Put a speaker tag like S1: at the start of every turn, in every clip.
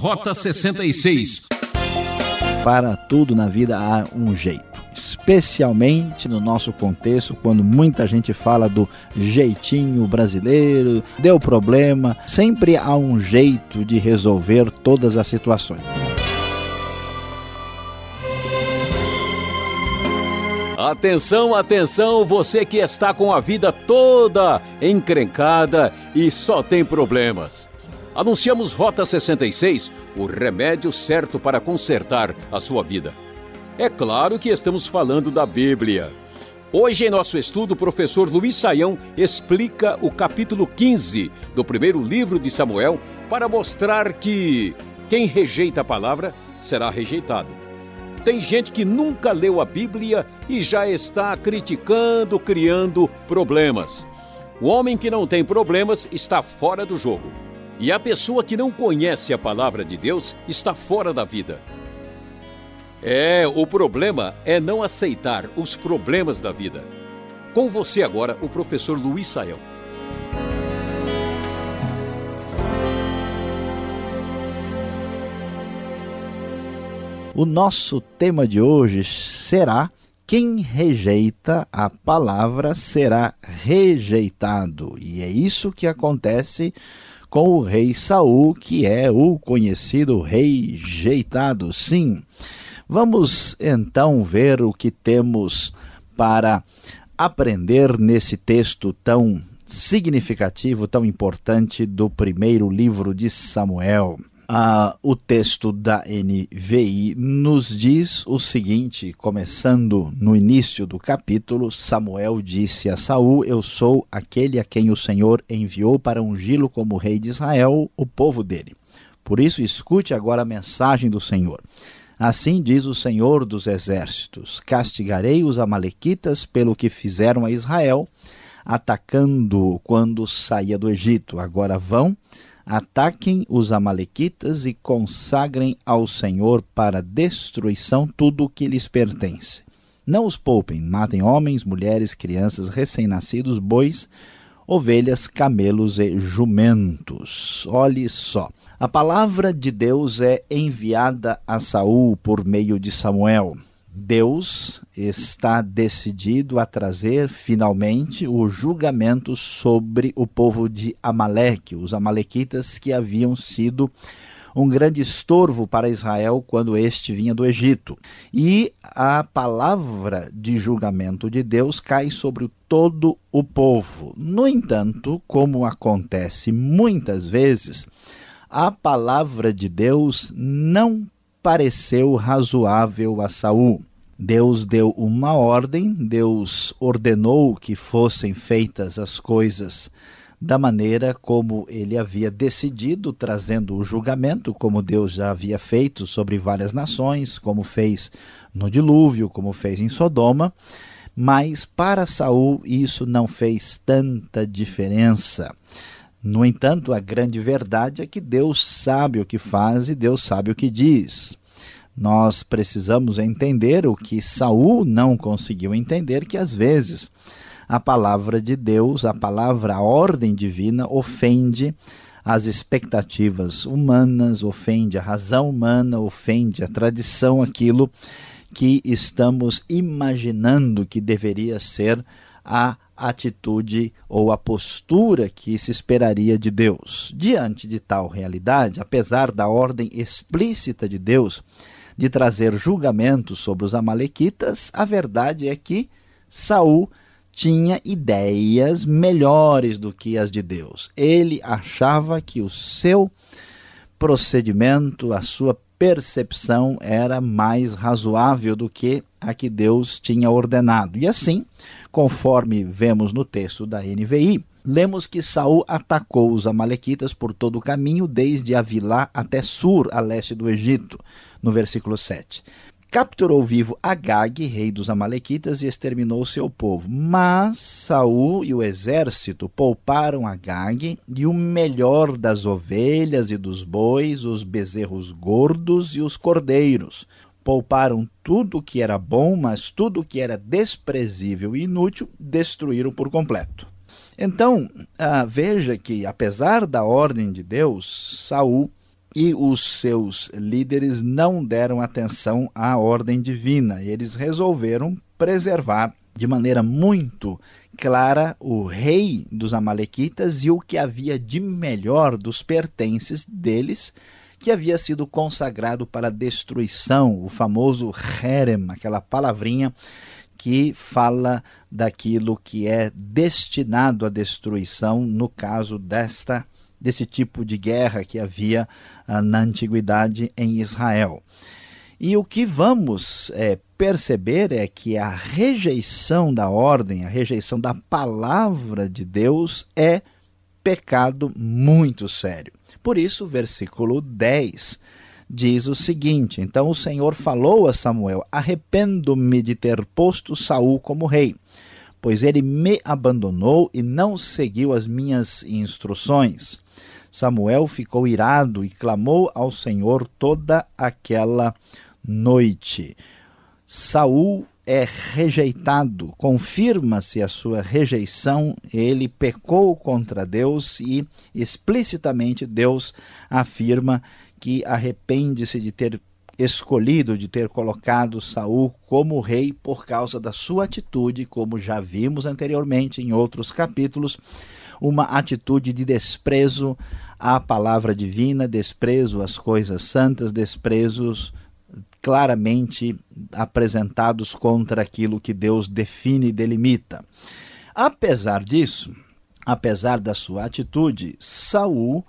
S1: Rota 66.
S2: Para tudo na vida há um jeito. Especialmente no nosso contexto, quando muita gente fala do jeitinho brasileiro, deu problema, sempre há um jeito de resolver todas as situações.
S1: Atenção, atenção, você que está com a vida toda encrencada e só tem problemas. Anunciamos Rota 66, o remédio certo para consertar a sua vida. É claro que estamos falando da Bíblia. Hoje, em nosso estudo, o professor Luiz Saião explica o capítulo 15 do primeiro livro de Samuel para mostrar que quem rejeita a palavra será rejeitado. Tem gente que nunca leu a Bíblia e já está criticando, criando problemas. O homem que não tem problemas está fora do jogo. E a pessoa que não conhece a palavra de Deus está fora da vida. É, o problema é não aceitar os problemas da vida. Com você agora, o professor Luiz Sael.
S2: O nosso tema de hoje será quem rejeita a palavra será rejeitado. E é isso que acontece com o rei Saul, que é o conhecido rei jeitado. Sim. Vamos então ver o que temos para aprender nesse texto tão significativo, tão importante do primeiro livro de Samuel. Ah, o texto da NVI nos diz o seguinte, começando no início do capítulo, Samuel disse a Saul: Eu sou aquele a quem o Senhor enviou para ungí-lo como rei de Israel, o povo dele. Por isso, escute agora a mensagem do Senhor. Assim diz o Senhor dos Exércitos: Castigarei os Amalequitas pelo que fizeram a Israel, atacando-o quando saía do Egito. Agora vão ataquem os Amalequitas e consagrem ao Senhor para destruição tudo o que lhes pertence. Não os poupem, matem homens, mulheres, crianças, recém-nascidos, bois, ovelhas, camelos e jumentos. Olhe só. A palavra de Deus é enviada a Saul por meio de Samuel. Deus está decidido a trazer finalmente o julgamento sobre o povo de Amaleque, os Amalequitas que haviam sido um grande estorvo para Israel quando este vinha do Egito. E a palavra de julgamento de Deus cai sobre todo o povo. No entanto, como acontece muitas vezes, a palavra de Deus não pareceu razoável a Saul. Deus deu uma ordem, Deus ordenou que fossem feitas as coisas da maneira como ele havia decidido, trazendo o julgamento, como Deus já havia feito sobre várias nações, como fez no dilúvio, como fez em Sodoma. Mas para Saul isso não fez tanta diferença. No entanto, a grande verdade é que Deus sabe o que faz e Deus sabe o que diz. Nós precisamos entender o que Saul não conseguiu entender, que às vezes a palavra de Deus, a palavra, a ordem divina ofende as expectativas humanas, ofende a razão humana, ofende a tradição, aquilo que estamos imaginando que deveria ser a atitude ou a postura que se esperaria de Deus. Diante de tal realidade, apesar da ordem explícita de Deus de trazer julgamento sobre os amalequitas, a verdade é que Saul tinha ideias melhores do que as de Deus. Ele achava que o seu procedimento, a sua percepção era mais razoável do que a que Deus tinha ordenado. E assim, conforme vemos no texto da NVI, lemos que Saul atacou os amalequitas por todo o caminho, desde Avilá até Sur, a leste do Egito, no versículo 7. Capturou vivo Agag, rei dos amalequitas, e exterminou seu povo. Mas Saul e o exército pouparam Agag e o melhor das ovelhas e dos bois, os bezerros gordos e os cordeiros pouparam tudo o que era bom, mas tudo o que era desprezível e inútil destruíram por completo. Então, ah, veja que, apesar da ordem de Deus, Saul e os seus líderes não deram atenção à ordem divina. Eles resolveram preservar de maneira muito clara o rei dos Amalequitas e o que havia de melhor dos pertences deles, que havia sido consagrado para destruição, o famoso Herem, aquela palavrinha que fala daquilo que é destinado à destruição no caso desta desse tipo de guerra que havia ah, na antiguidade em Israel. E o que vamos é, perceber é que a rejeição da ordem, a rejeição da palavra de Deus é pecado muito sério. Por isso, versículo 10 diz o seguinte: Então o Senhor falou a Samuel: Arrependo-me de ter posto Saul como rei, pois ele me abandonou e não seguiu as minhas instruções. Samuel ficou irado e clamou ao Senhor toda aquela noite. Saul é rejeitado, confirma-se a sua rejeição, ele pecou contra Deus e explicitamente Deus afirma que arrepende-se de ter escolhido, de ter colocado Saul como rei por causa da sua atitude, como já vimos anteriormente em outros capítulos, uma atitude de desprezo à palavra divina, desprezo às coisas santas, desprezos claramente apresentados contra aquilo que Deus define e delimita. Apesar disso, apesar da sua atitude, Saul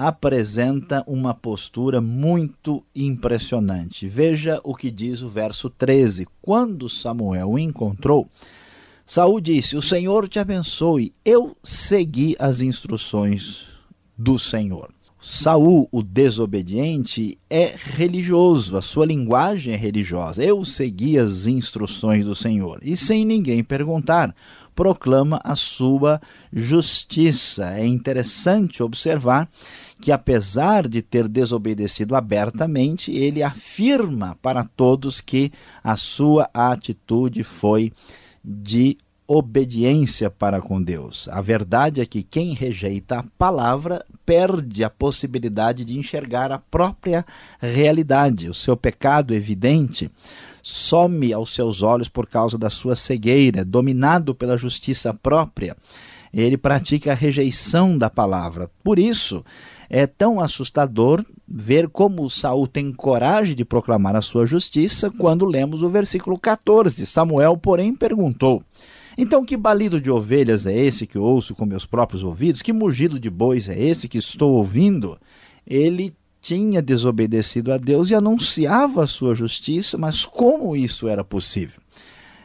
S2: apresenta uma postura muito impressionante. Veja o que diz o verso 13. Quando Samuel o encontrou, Saul disse: O Senhor te abençoe. Eu segui as instruções do Senhor. Saul, o desobediente, é religioso, a sua linguagem é religiosa. Eu segui as instruções do Senhor. E sem ninguém perguntar, proclama a sua justiça. É interessante observar que, apesar de ter desobedecido abertamente, ele afirma para todos que a sua atitude foi de obediência para com Deus. A verdade é que quem rejeita a palavra perde a possibilidade de enxergar a própria realidade. O seu pecado evidente some aos seus olhos por causa da sua cegueira, dominado pela justiça própria. Ele pratica a rejeição da palavra. Por isso, é tão assustador ver como Saul tem coragem de proclamar a sua justiça quando lemos o versículo 14. Samuel, porém, perguntou: então, que balido de ovelhas é esse que ouço com meus próprios ouvidos? Que mugido de bois é esse que estou ouvindo? Ele tinha desobedecido a Deus e anunciava a sua justiça, mas como isso era possível?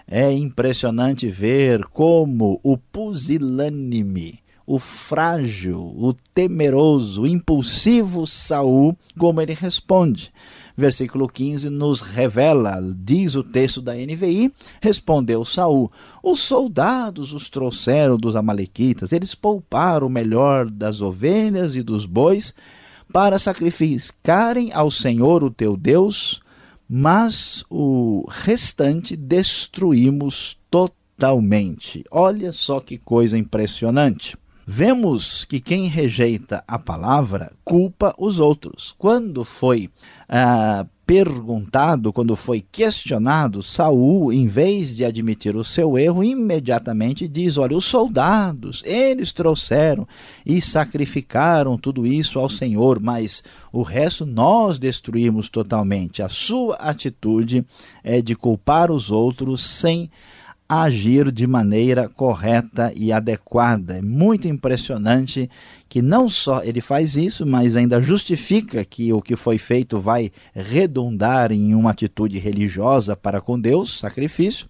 S2: É impressionante ver como o pusilânime o frágil, o temeroso, o impulsivo Saul, como ele responde. Versículo 15 nos revela, diz o texto da NVI, respondeu Saul: Os soldados os trouxeram dos amalequitas, eles pouparam o melhor das ovelhas e dos bois para sacrificarem ao Senhor o teu Deus, mas o restante destruímos totalmente. Olha só que coisa impressionante. Vemos que quem rejeita a palavra culpa os outros. Quando foi ah, perguntado, quando foi questionado, Saul, em vez de admitir o seu erro, imediatamente diz: Olha, os soldados, eles trouxeram e sacrificaram tudo isso ao Senhor, mas o resto nós destruímos totalmente. A sua atitude é de culpar os outros sem agir de maneira correta e adequada. É muito impressionante que não só ele faz isso, mas ainda justifica que o que foi feito vai redundar em uma atitude religiosa para com Deus, sacrifício,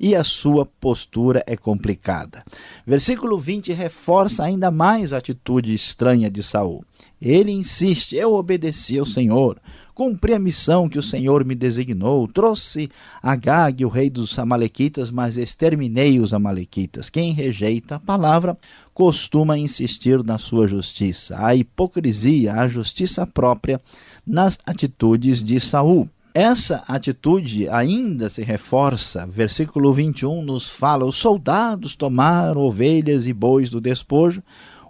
S2: e a sua postura é complicada. Versículo 20 reforça ainda mais a atitude estranha de Saul. Ele insiste: Eu obedeci ao Senhor, cumpri a missão que o Senhor me designou, trouxe Agag, o rei dos Amalequitas, mas exterminei os Amalequitas. Quem rejeita a palavra costuma insistir na sua justiça. A hipocrisia, a justiça própria nas atitudes de Saul. Essa atitude ainda se reforça. Versículo 21 nos fala: os soldados tomaram ovelhas e bois do despojo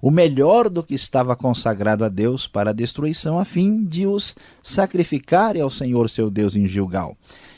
S2: o melhor do que estava consagrado a Deus para a destruição, a fim de os sacrificar ao Senhor seu Deus em Gilgal.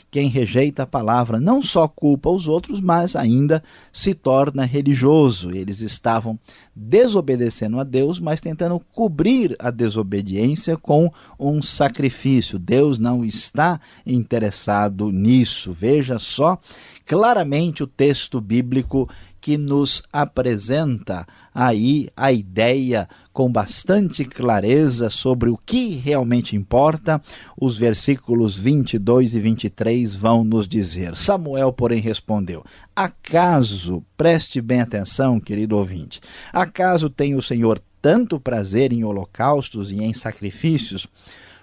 S2: Quem rejeita a palavra não só culpa os outros, mas ainda se torna religioso. Eles estavam desobedecendo a Deus, mas tentando cobrir a desobediência com um sacrifício. Deus não está interessado nisso. Veja só claramente o texto bíblico que nos apresenta aí a ideia com bastante clareza sobre o que realmente importa. Os versículos 22 e 23 vão nos dizer. Samuel, porém, respondeu: Acaso, preste bem atenção, querido ouvinte, acaso tem o Senhor tanto prazer em holocaustos e em sacrifícios?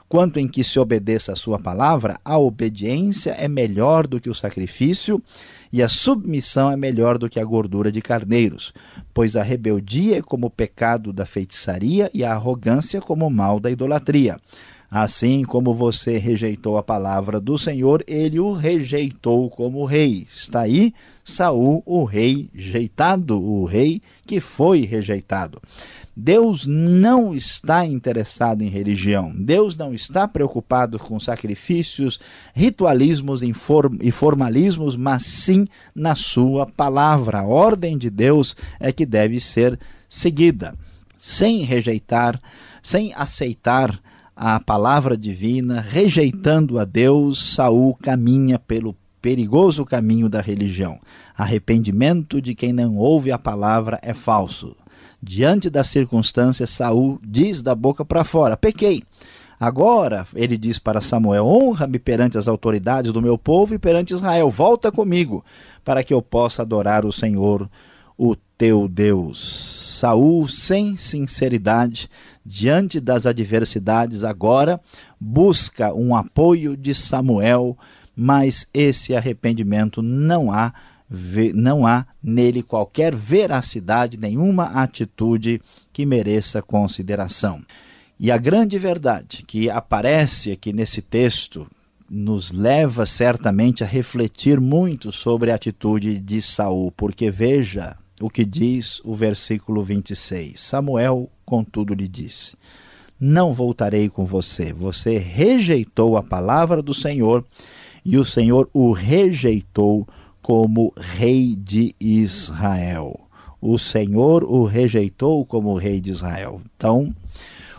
S2: quanto em que se obedeça a sua palavra, a obediência é melhor do que o sacrifício e a submissão é melhor do que a gordura de carneiros, pois a rebeldia é como o pecado da feitiçaria e a arrogância como o mal da idolatria. Assim como você rejeitou a palavra do Senhor, ele o rejeitou como rei. Está aí Saul, o rei jeitado, o rei que foi rejeitado. Deus não está interessado em religião. Deus não está preocupado com sacrifícios, ritualismos e formalismos, mas sim na sua palavra. A ordem de Deus é que deve ser seguida, sem rejeitar, sem aceitar a palavra divina, rejeitando a Deus, Saul caminha pelo perigoso caminho da religião. Arrependimento de quem não ouve a palavra é falso. Diante das circunstâncias, Saul diz da boca para fora: Pequei. Agora, ele diz para Samuel: Honra-me perante as autoridades do meu povo e perante Israel. Volta comigo, para que eu possa adorar o Senhor, o teu Deus. Saul, sem sinceridade, diante das adversidades, agora busca um apoio de Samuel, mas esse arrependimento não há não há nele qualquer veracidade, nenhuma atitude que mereça consideração. E a grande verdade que aparece aqui nesse texto nos leva certamente a refletir muito sobre a atitude de Saul, porque veja o que diz o versículo 26. Samuel, contudo, lhe disse: Não voltarei com você. Você rejeitou a palavra do Senhor e o Senhor o rejeitou como rei de Israel. O Senhor o rejeitou como rei de Israel. Então,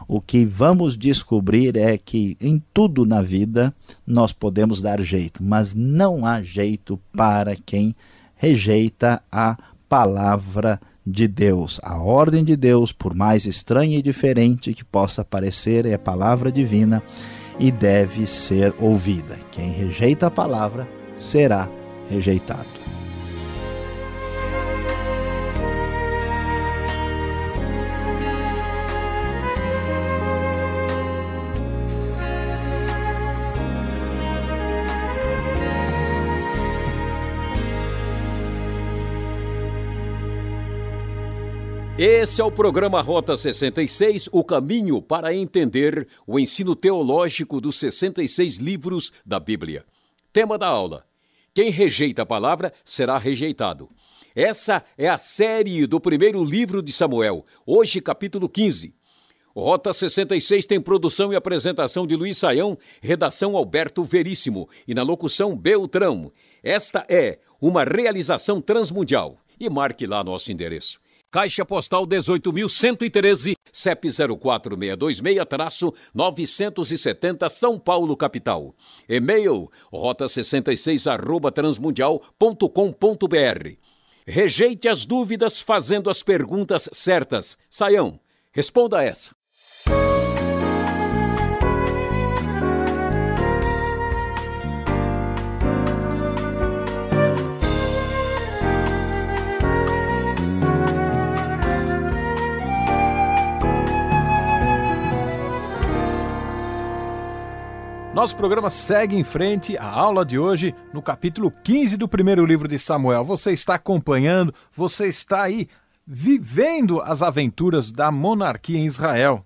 S2: o que vamos descobrir é que em tudo na vida nós podemos dar jeito, mas não há jeito para quem rejeita a palavra de Deus. A ordem de Deus, por mais estranha e diferente que possa parecer, é palavra divina e deve ser ouvida. Quem rejeita a palavra será rejeitado.
S1: Esse é o programa Rota 66, o caminho para entender o ensino teológico dos 66 livros da Bíblia. Tema da aula: quem rejeita a palavra será rejeitado. Essa é a série do primeiro livro de Samuel, hoje capítulo 15. Rota 66 tem produção e apresentação de Luiz Saião, redação Alberto Veríssimo e na locução Beltrão. Esta é uma realização transmundial. E marque lá nosso endereço Caixa Postal 18.113, CEP 04626-970, São Paulo, capital. E-mail rota66 arroba transmundial.com.br. Rejeite as dúvidas fazendo as perguntas certas. Saião, responda essa.
S3: Nosso programa segue em frente a aula de hoje no capítulo 15 do primeiro livro de Samuel. Você está acompanhando, você está aí vivendo as aventuras da monarquia em Israel.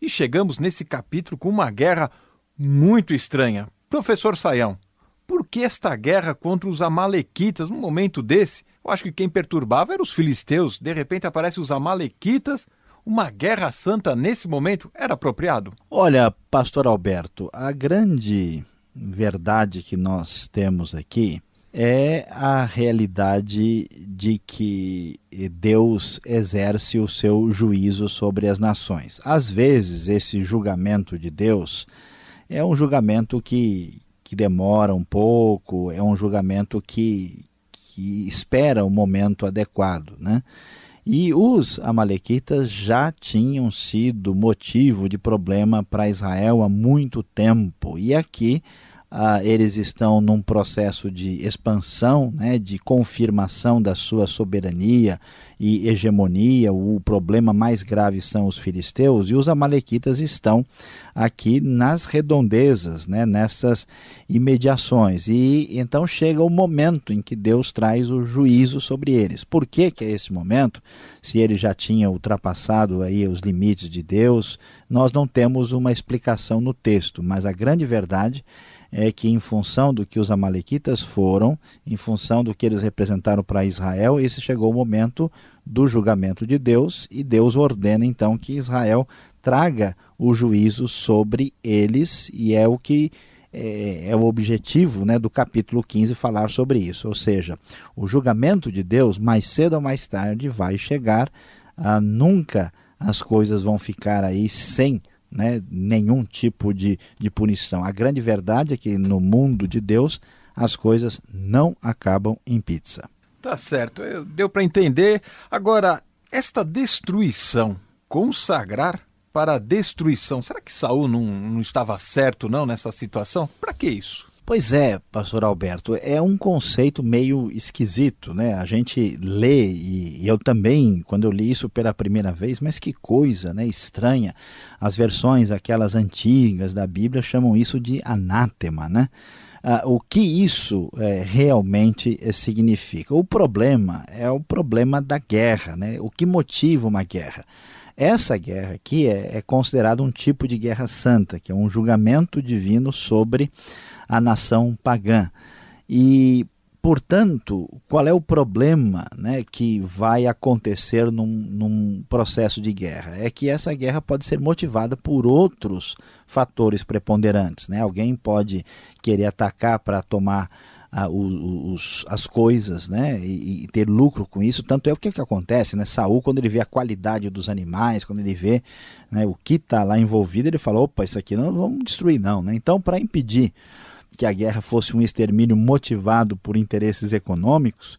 S3: E chegamos nesse capítulo com uma guerra muito estranha. Professor Saião, por que esta guerra contra os Amalequitas num momento desse? Eu acho que quem perturbava eram os filisteus. De repente aparecem os Amalequitas uma guerra santa nesse momento era apropriado?
S2: Olha, pastor Alberto, a grande verdade que nós temos aqui é a realidade de que Deus exerce o seu juízo sobre as nações. Às vezes, esse julgamento de Deus é um julgamento que, que demora um pouco, é um julgamento que, que espera o momento adequado. Né? E os Amalequitas já tinham sido motivo de problema para Israel há muito tempo. E aqui ah, eles estão num processo de expansão, né, de confirmação da sua soberania e hegemonia, o problema mais grave são os filisteus, e os amalequitas estão aqui nas redondezas, né, nessas imediações. E então chega o momento em que Deus traz o juízo sobre eles. Por que, que é esse momento? Se ele já tinha ultrapassado aí os limites de Deus, nós não temos uma explicação no texto, mas a grande verdade é é que, em função do que os Amalequitas foram, em função do que eles representaram para Israel, esse chegou o momento do julgamento de Deus e Deus ordena então que Israel traga o juízo sobre eles e é o que é, é, o objetivo né, do capítulo 15 falar sobre isso. Ou seja, o julgamento de Deus, mais cedo ou mais tarde, vai chegar. Ah, nunca as coisas vão ficar aí sem né, nenhum tipo de, de punição. A grande verdade é que no mundo de Deus as coisas não acabam em pizza.
S3: Tá certo, deu para entender. Agora, esta destruição, consagrar para a destruição, será que Saul não, não estava certo não nessa situação? Para que isso?
S2: Pois é, pastor Alberto, é um conceito meio esquisito, né? A gente lê, e, eu também, quando eu li isso pela primeira vez, mas que coisa, né? Estranha. As versões, aquelas antigas da Bíblia, chamam isso de anátema, né? Ah, o que isso é, realmente eh, significa? O problema é o problema da guerra, né? O que motiva uma guerra? Essa guerra aqui é, é considerada um tipo de guerra santa, que é um julgamento divino sobre a nação pagã. E, portanto, qual é o problema né, que vai acontecer num, num processo de guerra? É que essa guerra pode ser motivada por outros fatores preponderantes. Né? Alguém pode querer atacar para tomar a, os, as coisas, né? E, e, ter lucro com isso. Tanto é o que, é que acontece, né? Saul, quando ele vê a qualidade dos animais, quando ele vê né, o que está lá envolvido, ele fala: opa, isso aqui não vamos destruir, não. Né? Então, para impedir que a guerra fosse um extermínio motivado por interesses econômicos,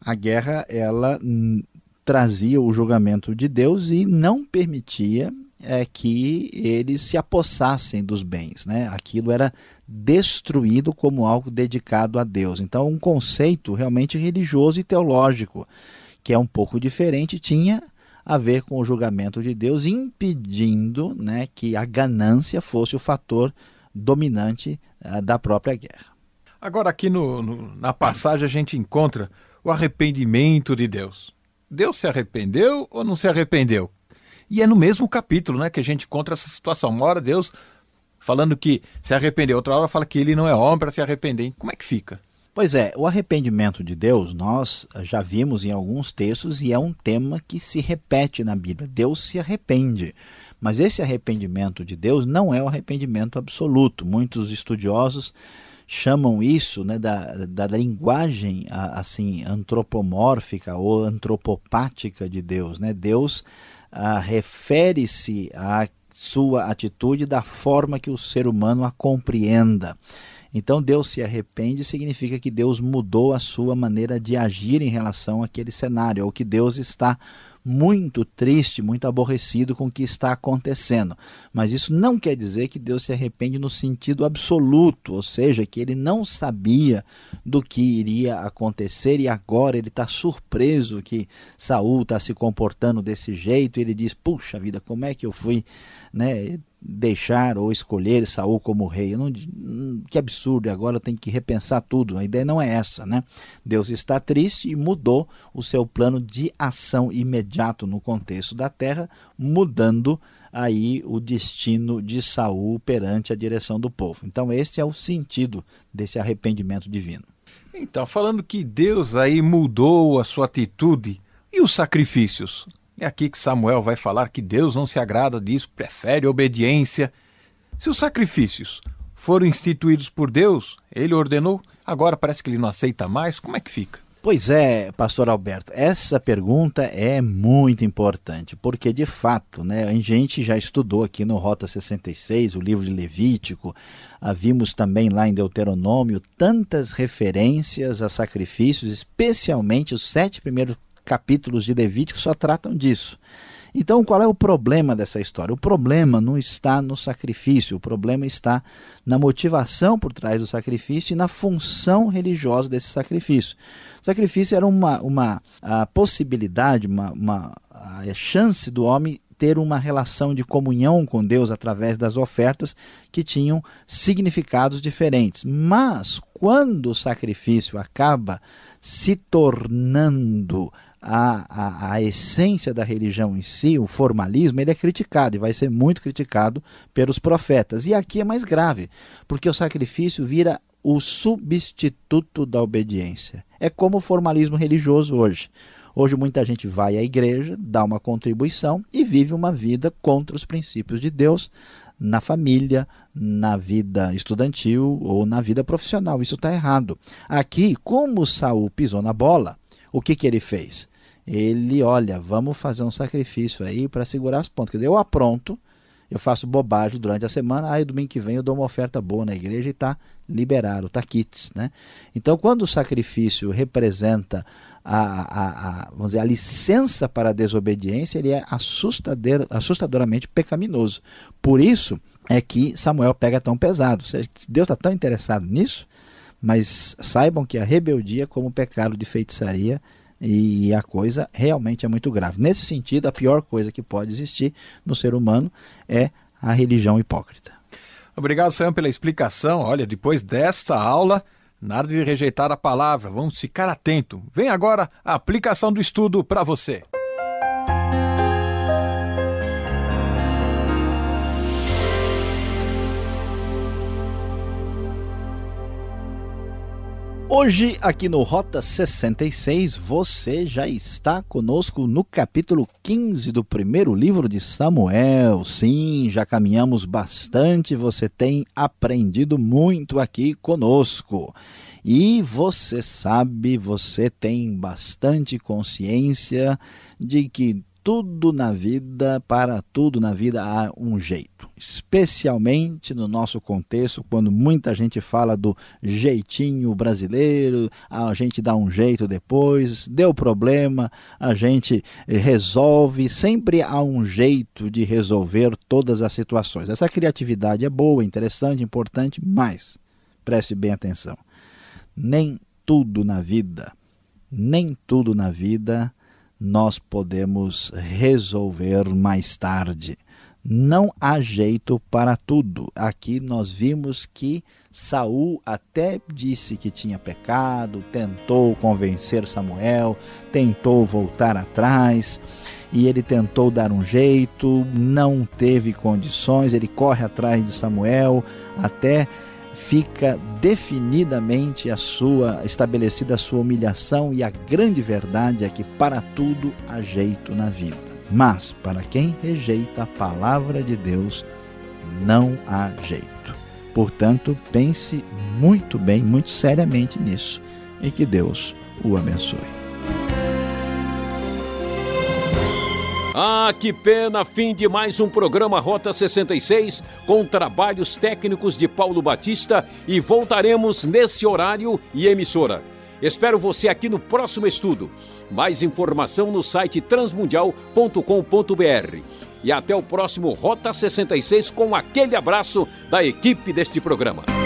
S2: a guerra ela trazia o julgamento de Deus e não permitia é, que eles se apossassem dos bens. Né? Aquilo era destruído como algo dedicado a Deus. Então, um conceito realmente religioso e teológico, que é um pouco diferente, tinha a ver com o julgamento de Deus, impedindo né, que a ganância fosse o fator dominante da própria guerra.
S3: Agora, aqui no, no, na passagem, a gente encontra o arrependimento de Deus. Deus se arrependeu ou não se arrependeu? E é no mesmo capítulo né, que a gente encontra essa situação. Uma hora Deus falando que se arrependeu, outra hora fala que ele não é homem para se arrepender. Como é que fica?
S2: Pois é, o arrependimento de Deus nós eh, já vimos em alguns textos e é um tema que se repete na Bíblia. Deus se arrepende. Mas esse arrependimento de Deus não é o um arrependimento absoluto. Muitos estudiosos chamam isso né, da, da linguagem assim antropomórfica ou antropopática de Deus. Né? Deus ah, refere-se à sua atitude da forma que o ser humano a compreenda. Então Deus se arrepende significa que Deus mudou a sua maneira de agir em relação àquele cenário, ou que Deus está muito triste, muito aborrecido com o que está acontecendo. Mas isso não quer dizer que Deus se arrepende no sentido absoluto, ou seja, que ele não sabia do que iria acontecer e agora ele está surpreso que Saul está se comportando desse jeito. ele diz: Puxa vida, como é que eu fui né, deixar ou escolher Saul como rei. Não, que absurdo, agora tem que repensar tudo. A ideia não é essa, né? Deus está triste e mudou o seu plano de ação imediato no contexto da terra, mudando aí o destino de Saul perante a direção do povo. Então esse é o sentido desse arrependimento divino.
S3: Então, falando que Deus aí mudou a sua atitude e os sacrifícios, é aqui que Samuel vai falar que Deus não se agrada disso, prefere obediência. Se os sacrifícios foram instituídos por Deus, ele ordenou, agora parece que ele não aceita mais, como é que fica?
S2: Pois é, pastor Alberto, essa pergunta é muito importante, porque de fato, né, a gente já estudou aqui no Rota 66, o livro de Levítico, vimos também lá em Deuteronômio tantas referências a sacrifícios, especialmente os sete primeiros capítulos de Levítico só tratam disso. Então, qual é o problema dessa história? O problema não está no sacrifício, o problema está na motivação por trás do sacrifício e na função religiosa desse sacrifício. O sacrifício era uma, uma a possibilidade, uma, uma a chance do homem ter uma relação de comunhão com Deus através das ofertas que tinham significados diferentes. Mas quando o sacrifício acaba se tornando a, a, a, essência da religião em si, o formalismo, ele é criticado e vai ser muito criticado pelos profetas. E aqui é mais grave, porque o sacrifício vira o substituto da obediência. É como o formalismo religioso hoje. Hoje muita gente vai à igreja, dá uma contribuição e vive uma vida contra os princípios de Deus na família, na vida estudantil ou na vida profissional. Isso está errado. Aqui, como Saul pisou na bola, o que, que ele fez? Ele, olha, vamos fazer um sacrifício aí para segurar as pontas. Quer dizer, eu apronto, eu faço bobagem durante a semana, aí domingo que vem eu dou uma oferta boa na igreja e está liberado, está kits. Né? Então, quando o sacrifício representa a, a, a, vamos dizer, a licença para a desobediência, ele é assustador, assustadoramente pecaminoso. Por isso é que Samuel pega tão pesado. Deus está tão interessado nisso mas saibam que a rebeldia é como pecado de feitiçaria e a coisa realmente é muito grave. Nesse sentido, a pior coisa que pode existir no ser humano é a religião hipócrita.
S3: Obrigado, Sam, pela explicação. Olha, depois desta aula, nada de rejeitar a palavra. Vamos ficar atento. Vem agora a aplicação do estudo para você.
S2: Hoje, aqui no Rota 66, você já está conosco no capítulo 15 do primeiro livro de Samuel. Sim, já caminhamos bastante, você tem aprendido muito aqui conosco. E você sabe, você tem bastante consciência de que tudo na vida, para tudo na vida há um jeito. Especialmente no nosso contexto, quando muita gente fala do jeitinho brasileiro, a gente dá um jeito depois, deu problema, a gente eh, resolve, sempre há um jeito de resolver todas as situações. Essa criatividade é boa, interessante, importante, mas preste bem atenção. Nem tudo na vida, nem tudo na vida nós podemos resolver mais tarde. Não há jeito para tudo. Aqui nós vimos que Saul até disse que tinha pecado, tentou convencer Samuel, tentou voltar atrás e ele tentou dar um jeito, não teve condições, ele corre atrás de Samuel até fica definidamente a sua estabelecida a sua humilhação e a grande verdade é que para tudo há jeito na vida. Mas para quem rejeita a palavra de Deus não há jeito. Portanto, pense muito bem, muito seriamente nisso e que Deus o abençoe. Ah, que pena!
S1: Fim de mais um programa Rota 66 com trabalhos técnicos de Paulo Batista e voltaremos nesse horário e emissora. Espero você aqui no próximo estudo. Mais informação no site transmundial.com.br. E até o próximo Rota 66 com aquele abraço da equipe deste programa.